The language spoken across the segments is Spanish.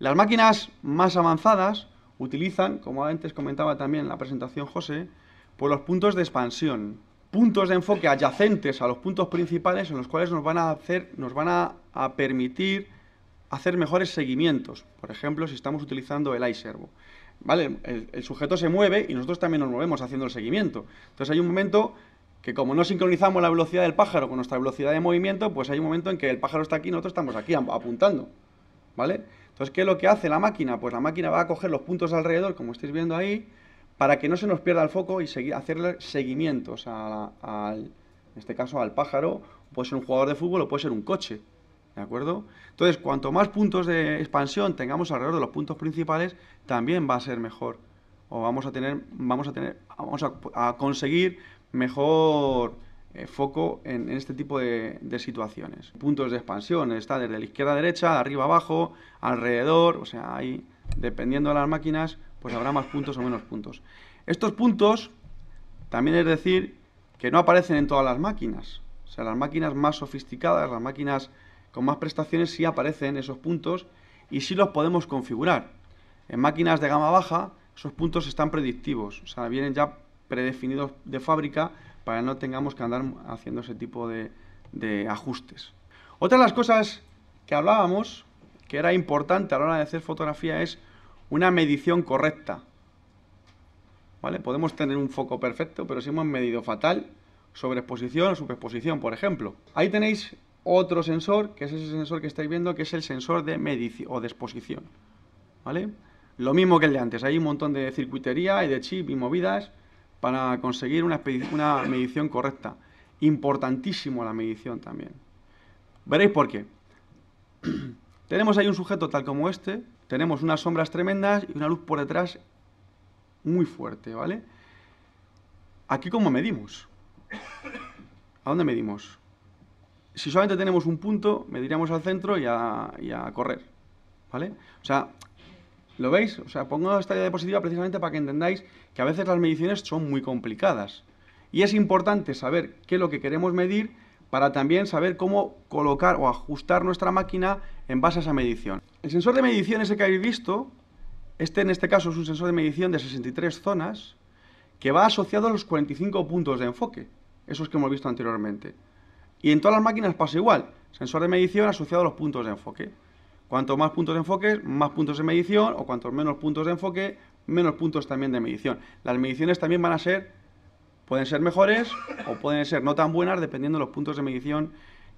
Las máquinas más avanzadas utilizan, como antes comentaba también en la presentación José, pues los puntos de expansión, puntos de enfoque adyacentes a los puntos principales en los cuales nos van a, hacer, nos van a, permitir hacer mejores seguimientos. Por ejemplo, si estamos utilizando el iServo. ¿Vale? El, el, sujeto se mueve y nosotros también nos movemos haciendo el seguimiento. Entonces hay un momento que como no sincronizamos la velocidad del pájaro con nuestra velocidad de movimiento, pues hay un momento en que el pájaro está aquí y nosotros estamos aquí apuntando. ¿vale? Entonces, ¿qué es lo que hace la máquina? Pues la máquina va a coger los puntos alrededor, como estáis viendo ahí, para que no se nos pierda el foco y hacerle seguimientos, al, en este caso al pájaro, puede ser un jugador de fútbol o puede ser un coche, ¿de acuerdo? Entonces, cuanto más puntos de expansión tengamos alrededor de los puntos principales, también va a ser mejor, o vamos a tener, vamos a tener, vamos a conseguir mejor eh, foco en, este tipo de, situaciones. Puntos de expansión, está desde la izquierda a derecha, arriba abajo, alrededor, o sea, ahí, dependiendo de las máquinas, pues habrá más puntos o menos puntos. Estos puntos, también es decir, que no aparecen en todas las máquinas. O sea, las máquinas más sofisticadas, las máquinas con más prestaciones, sí aparecen esos puntos y sí los podemos configurar. En máquinas de gama baja, esos puntos están predictivos, o sea, vienen ya predefinidos de fábrica para no tengamos que andar haciendo ese tipo de, ajustes. Otra de las cosas que hablábamos, que era importante a la hora de hacer fotografía, es una medición correcta. ¿Vale? Podemos tener un foco perfecto, pero si hemos medido fatal, sobreexposición o superexposición, por ejemplo. Ahí tenéis otro sensor, que es ese sensor que estáis viendo, que es el sensor de medición o de exposición. ¿Vale? Lo mismo que el de antes, hay un montón de circuitería y de chip y movidas para conseguir una, medición correcta. Importantísimo la medición también. Veréis por qué. tenemos ahí un sujeto tal como este, tenemos unas sombras tremendas y una luz por detrás muy fuerte, ¿vale? Aquí cómo medimos. ¿A dónde medimos? Si solamente tenemos un punto, mediríamos al centro y a, y a correr, ¿vale? O sea, ¿Lo veis? O sea, pongo esta diapositiva precisamente para que entendáis que a veces las mediciones son muy complicadas. Y es importante saber qué es lo que queremos medir para también saber cómo colocar o ajustar nuestra máquina en base a esa medición. El sensor de medición ese que habéis visto, este en este caso es un sensor de medición de 63 zonas, que va asociado a los 45 puntos de enfoque, esos que hemos visto anteriormente. Y en todas las máquinas pasa igual, sensor de medición asociado a los puntos de enfoque. Cuanto más puntos de enfoque, más puntos de medición, o cuantos menos puntos de enfoque, menos puntos también de medición. Las mediciones también van a ser, pueden ser mejores o pueden ser no tan buenas dependiendo de los puntos de medición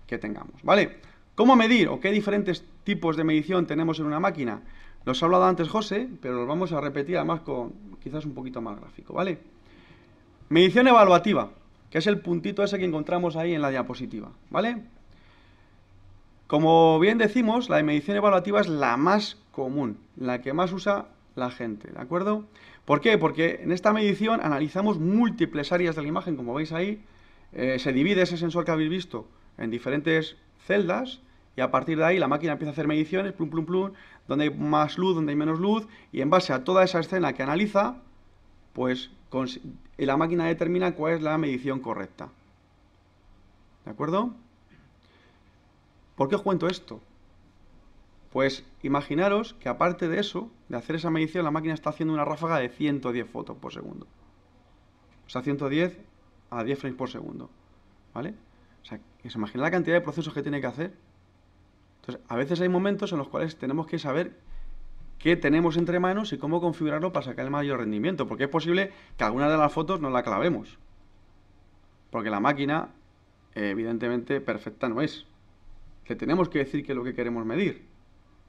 que tengamos, ¿vale? ¿Cómo medir o qué diferentes tipos de medición tenemos en una máquina? Los ha hablado antes José, pero los vamos a repetir además con quizás un poquito más gráfico, ¿vale? Medición evaluativa, que es el puntito ese que encontramos ahí en la diapositiva, ¿vale? Como bien decimos, la medición evaluativa es la más común, la que más usa la gente, ¿de acuerdo? ¿Por qué? Porque en esta medición analizamos múltiples áreas de la imagen, como veis ahí, eh, se divide ese sensor que habéis visto en diferentes celdas y a partir de ahí la máquina empieza a hacer mediciones, plum, plum, plum, donde hay más luz, donde hay menos luz, y en base a toda esa escena que analiza, pues la máquina determina cuál es la medición correcta. ¿De acuerdo? ¿Por qué cuento esto? Pues imaginaros que aparte de eso, de hacer esa medición, la máquina está haciendo una ráfaga de 110 fotos por segundo. O sea, 110 a 10 frames por segundo. ¿Vale? O sea, ¿se imagina la cantidad de procesos que tiene que hacer? Entonces, a veces hay momentos en los cuales tenemos que saber qué tenemos entre manos y cómo configurarlo para sacar el mayor rendimiento, porque es posible que alguna de las fotos no la clavemos. Porque la máquina, evidentemente, perfecta no es que tenemos que decir qué es lo que queremos medir,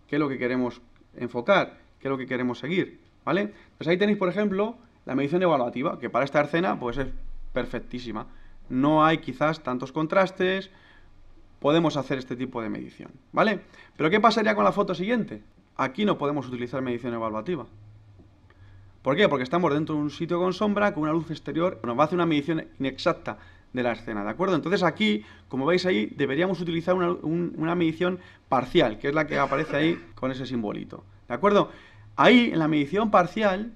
qué es lo que queremos enfocar, qué es lo que queremos seguir, ¿vale? Pues ahí tenéis, por ejemplo, la medición evaluativa, que para esta escena pues es perfectísima. No hay quizás tantos contrastes, podemos hacer este tipo de medición, ¿vale? Pero ¿qué pasaría con la foto siguiente? Aquí no podemos utilizar medición evaluativa. ¿Por qué? Porque estamos dentro de un sitio con sombra, con una luz exterior, nos va a hacer una medición inexacta de la escena, ¿de acuerdo? Entonces aquí, como veis ahí, deberíamos utilizar una, medición parcial, que es la que aparece ahí con ese simbolito, ¿de acuerdo? Ahí, en la medición parcial,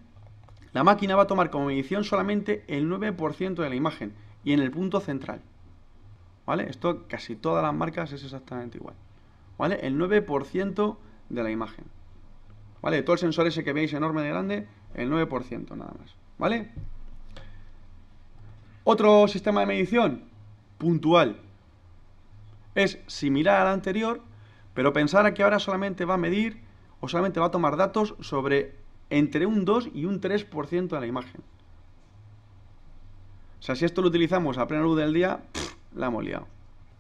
la máquina va a tomar como medición solamente el 9% de la imagen y en el punto central, ¿vale? Esto casi todas las marcas es exactamente igual, ¿vale? El 9% de la imagen, ¿vale? Todo el sensor ese que veis enorme de grande, el 9% nada más, ¿vale? Otro sistema de medición, puntual. Es similar al anterior, pero pensar que ahora solamente va a medir o solamente va a tomar datos sobre entre un 2 y un 3% de la imagen. O sea, si esto lo utilizamos a plena luz del día, la hemos liado.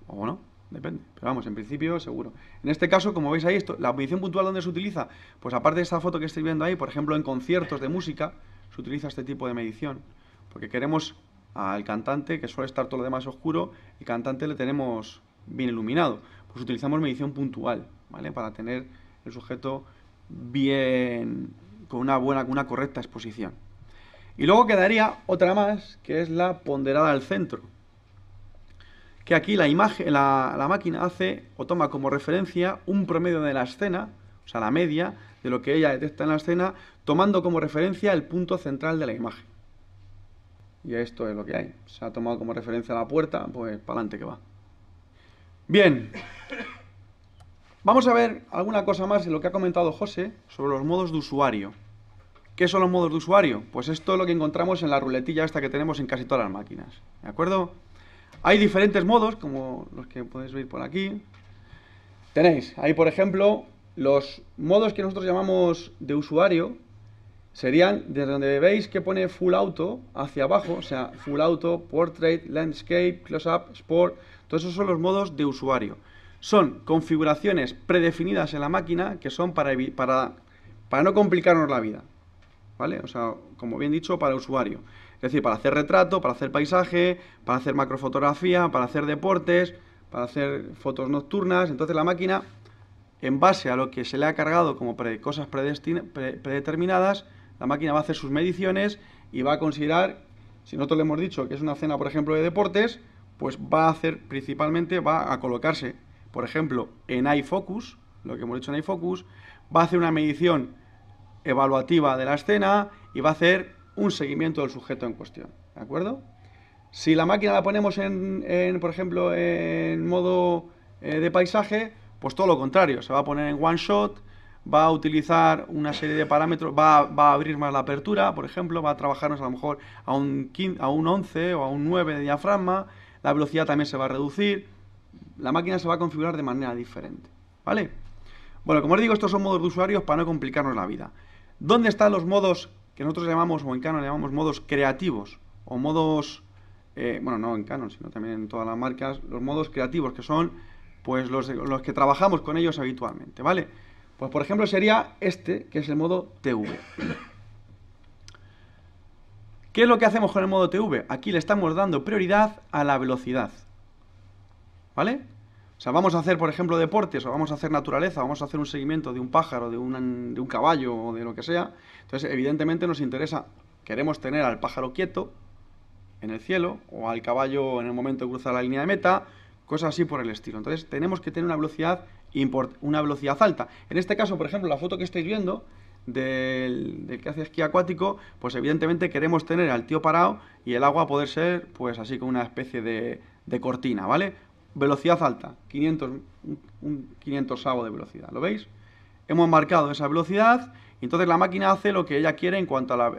O no, depende. Pero vamos, en principio seguro. En este caso, como veis ahí, esto, la medición puntual donde se utiliza, pues aparte de esta foto que estoy viendo ahí, por ejemplo, en conciertos de música, se utiliza este tipo de medición. Porque queremos al cantante, que suele estar todo lo demás oscuro, el cantante le tenemos bien iluminado. Pues utilizamos medición puntual, ¿vale? Para tener el sujeto bien, con una buena, con una correcta exposición. Y luego quedaría otra más, que es la ponderada al centro. Que aquí la, imagen, la, la máquina hace o toma como referencia un promedio de la escena, o sea, la media de lo que ella detecta en la escena, tomando como referencia el punto central de la imagen y esto es lo que hay. Se ha tomado como referencia la puerta, pues para adelante que va. Bien, vamos a ver alguna cosa más de lo que ha comentado José sobre los modos de usuario. ¿Qué son los modos de usuario? Pues esto es lo que encontramos en la ruletilla esta que tenemos en casi todas las máquinas, ¿de acuerdo? Hay diferentes modos, como los que podéis ver por aquí. Tenéis ahí, por ejemplo, los modos que nosotros llamamos de usuario, serían desde donde veis que pone full auto hacia abajo, o sea, full auto, portrait, landscape, close up, sport, todos esos son los modos de usuario. Son configuraciones predefinidas en la máquina que son para, no complicarnos la vida, ¿vale? O sea, como bien dicho, para usuario. Es decir, para hacer retrato, para hacer paisaje, para hacer macrofotografía, para hacer deportes, para hacer fotos nocturnas. Entonces la máquina, en base a lo que se le ha cargado como cosas predeterminadas, la máquina va a hacer sus mediciones y va a considerar, si nosotros le hemos dicho que es una escena, por ejemplo, de deportes, pues va a hacer principalmente, va a colocarse, por ejemplo, en iFocus, lo que hemos dicho en iFocus, va a hacer una medición evaluativa de la escena y va a hacer un seguimiento del sujeto en cuestión, ¿de acuerdo? Si la máquina la ponemos en, por ejemplo, en modo eh, de paisaje, pues todo lo contrario, se va a poner en one shot, va a utilizar una serie de parámetros, va, a abrir más la apertura, por ejemplo, va a trabajarnos a lo mejor a un, a un 11 o a un 9 de diafragma, la velocidad también se va a reducir, la máquina se va a configurar de manera diferente, ¿vale? Bueno, como os digo, estos son modos de usuarios para no complicarnos la vida. ¿Dónde están los modos que nosotros llamamos, o en Canon llamamos modos creativos, o modos, eh, bueno, no en Canon, sino también en todas las marcas, los modos creativos, que son pues los, los que trabajamos con ellos habitualmente, ¿vale? Pues por ejemplo sería este, que es el modo TV. ¿Qué es lo que hacemos con el modo TV? Aquí le estamos dando prioridad a la velocidad. ¿Vale? O sea, vamos a hacer, por ejemplo, deportes, o vamos a hacer naturaleza, o vamos a hacer un seguimiento de un pájaro, de un, de un caballo, o de lo que sea. Entonces, evidentemente nos interesa, queremos tener al pájaro quieto en el cielo, o al caballo en el momento de cruzar la línea de meta, cosas así por el estilo. Entonces, tenemos que tener una velocidad una velocidad alta. En este caso, por ejemplo, la foto que estáis viendo del, que hace esquí acuático, pues evidentemente queremos tener al tío parado y el agua poder ser pues así como una especie de, cortina, ¿vale? Velocidad alta, 500, un, 500 avo de velocidad, ¿lo veis? Hemos marcado esa velocidad y entonces la máquina hace lo que ella quiere en cuanto a la...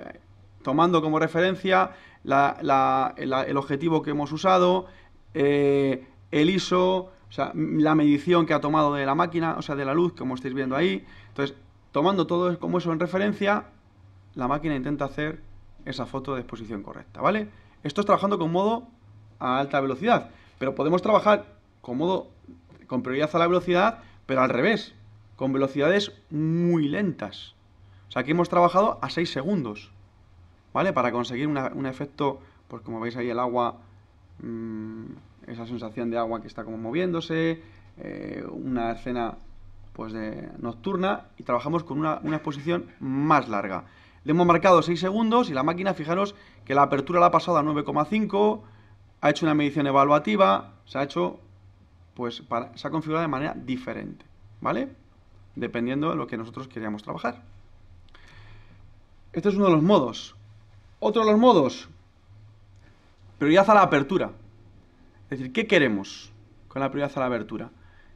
tomando como referencia el objetivo que hemos usado, eh, el ISO, o sea, la medición que ha tomado de la máquina, o sea, de la luz, como estáis viendo ahí. Entonces, tomando todo como eso en referencia, la máquina intenta hacer esa foto de exposición correcta, ¿vale? Esto es trabajando con modo a alta velocidad, pero podemos trabajar con modo con prioridad a la velocidad, pero al revés, con velocidades muy lentas. O sea, aquí hemos trabajado a 6 segundos, ¿vale? Para conseguir un efecto, pues como veis ahí el agua... Mm, esa sensación de agua que está como moviéndose, eh, una escena pues de nocturna y trabajamos con una, exposición más larga. Le hemos marcado 6 segundos y la máquina, fijaros que la apertura la ha pasado a 9,5, ha hecho una medición evaluativa, se ha hecho, pues se ha configurado de manera diferente, ¿vale? Dependiendo de lo que nosotros queríamos trabajar. Este es uno de los modos. Otro de los modos, pero ya a la apertura. Es decir, ¿qué queremos con la prioridad a la abertura?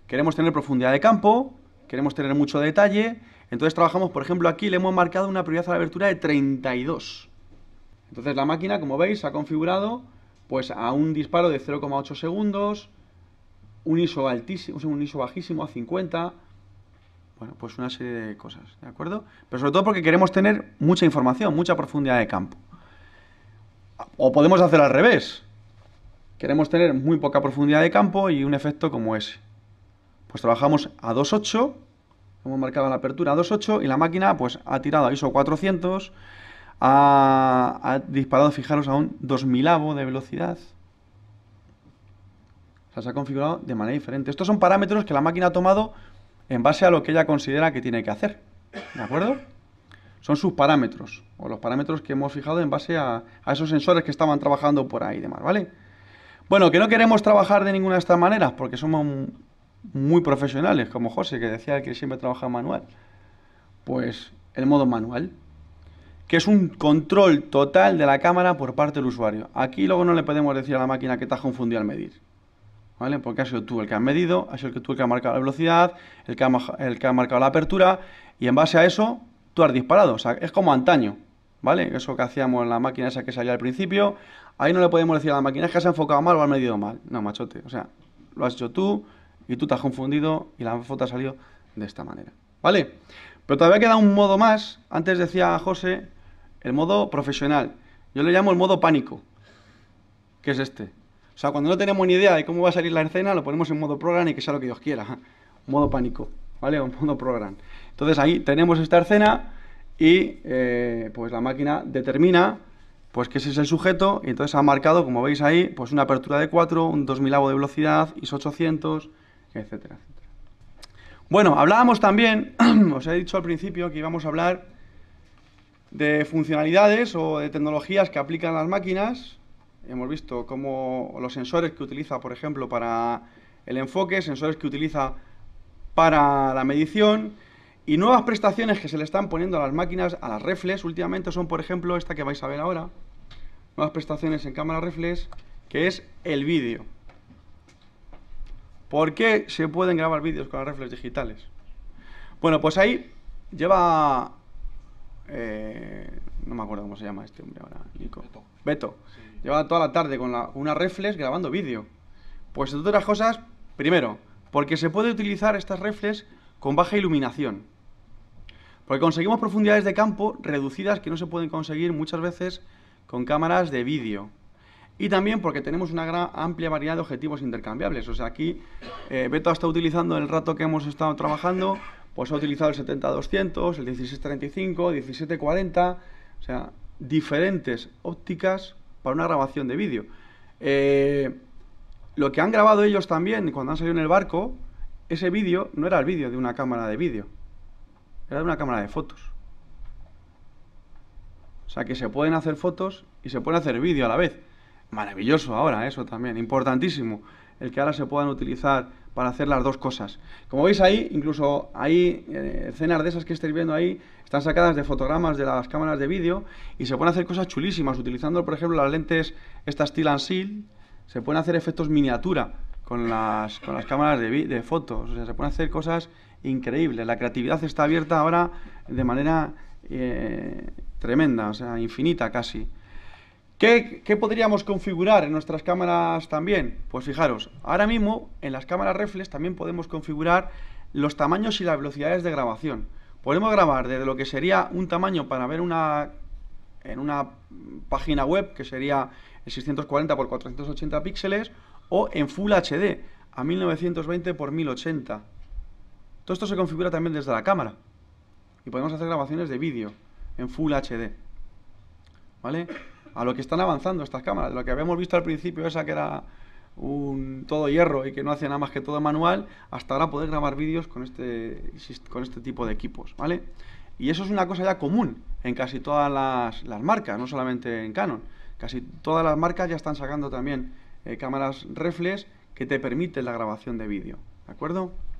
Queremos tener profundidad de campo, queremos tener mucho detalle, entonces trabajamos, por ejemplo, aquí le hemos marcado una prioridad a la abertura de 32. Entonces la máquina, como veis, ha configurado pues a un disparo de 0,8 segundos, un ISO altísimo, un ISO bajísimo a 50, bueno, pues una serie de cosas, ¿de acuerdo? Pero sobre todo porque queremos tener mucha información, mucha profundidad de campo. O podemos hacer al revés, Queremos tener muy poca profundidad de campo y un efecto como ese. Pues trabajamos a 2.8, hemos marcado la apertura a 2.8 y la máquina pues ha tirado a ISO 400, ha, disparado, fijaros, a un 2000avo de velocidad. O sea, se ha configurado de manera diferente. Estos son parámetros que la máquina ha tomado en base a lo que ella considera que tiene que hacer. ¿De acuerdo? Son sus parámetros, o los parámetros que hemos fijado en base a, esos sensores que estaban trabajando por ahí y demás, ¿vale? Bueno, que no queremos trabajar de ninguna de estas maneras porque somos muy profesionales, como José, que decía que siempre trabaja manual. Pues el modo manual, que es un control total de la cámara por parte del usuario. Aquí luego no le podemos decir a la máquina que te has confundido al medir. ¿Vale? Porque ha sido tú el que has medido, has sido tú el que ha marcado la velocidad, el que ha, el que ha marcado la apertura, y en base a eso tú has disparado. O sea, es como antaño. ¿vale? Eso que hacíamos en la máquina esa que salía al principio, ahí no le podemos decir a la máquina, es que se ha enfocado mal o ha medido mal. No, machote, o sea, lo has hecho tú y tú te has confundido y la foto ha salido de esta manera, ¿vale? Pero todavía queda un modo más, antes decía José, el modo profesional. Yo le llamo el modo pánico, que es este. O sea, cuando no tenemos ni idea de cómo va a salir la escena, lo ponemos en modo program y que sea lo que Dios quiera. Modo pánico, ¿vale? O modo program. Entonces ahí tenemos esta escena, y eh, pues la máquina determina pues que ese es el sujeto y entonces ha marcado, como veis ahí, pues una apertura de 4, un 2000 de velocidad, ISO 800, etcétera, etcétera. Bueno, hablábamos también, os he dicho al principio que íbamos a hablar de funcionalidades o de tecnologías que aplican las máquinas. Hemos visto cómo los sensores que utiliza, por ejemplo, para el enfoque, sensores que utiliza para la medición, y nuevas prestaciones que se le están poniendo a las máquinas, a las reflex, últimamente son, por ejemplo, esta que vais a ver ahora, nuevas prestaciones en cámara reflex, que es el vídeo. ¿Por qué se pueden grabar vídeos con las reflex digitales? Bueno, pues ahí lleva... Eh, no me acuerdo cómo se llama este hombre ahora, Nico. Beto. Lleva toda la tarde con una reflex grabando vídeo. Pues entre otras cosas, primero, porque se puede utilizar estas reflex con baja iluminación. Porque conseguimos profundidades de campo reducidas que no se pueden conseguir muchas veces con cámaras de vídeo. Y también porque tenemos una gran, amplia variedad de objetivos intercambiables. O sea, aquí eh, Beto ha estado utilizando el rato que hemos estado trabajando, pues ha utilizado el 70-200, el 1635, 1740, o sea, diferentes ópticas para una grabación de vídeo. Eh, lo que han grabado ellos también cuando han salido en el barco, ese vídeo no era el vídeo de una cámara de vídeo, de una cámara de fotos. O sea que se pueden hacer fotos y se puede hacer vídeo a la vez. Maravilloso ahora, ¿eh? eso también, importantísimo, el que ahora se puedan utilizar para hacer las dos cosas. Como veis ahí, incluso ahí, eh, escenas de esas que estáis viendo ahí, están sacadas de fotogramas de las cámaras de vídeo y se pueden hacer cosas chulísimas, utilizando, por ejemplo, las lentes, estas Steel and Seal, se pueden hacer efectos miniatura con las, cámaras de, de fotos, o sea, se pueden hacer cosas increíble. La creatividad está abierta ahora de manera eh, tremenda, o sea, infinita casi. ¿Qué, ¿Qué, podríamos configurar en nuestras cámaras también? Pues fijaros, ahora mismo en las cámaras reflex también podemos configurar los tamaños y las velocidades de grabación. Podemos grabar desde lo que sería un tamaño para ver una en una página web que sería 640 x 480 píxeles o en Full HD a 1920 x 1080. Todo esto se configura también desde la cámara. Y podemos hacer grabaciones de vídeo en Full HD. ¿Vale? A lo que están avanzando estas cámaras. De lo que habíamos visto al principio, esa que era un todo hierro y que no hacía nada más que todo manual, hasta ahora poder grabar vídeos con este, con este tipo de equipos. ¿Vale? Y eso es una cosa ya común en casi todas las, marcas, no solamente en Canon. Casi todas las marcas ya están sacando también eh, cámaras reflex que te permiten la grabación de vídeo. ¿De acuerdo?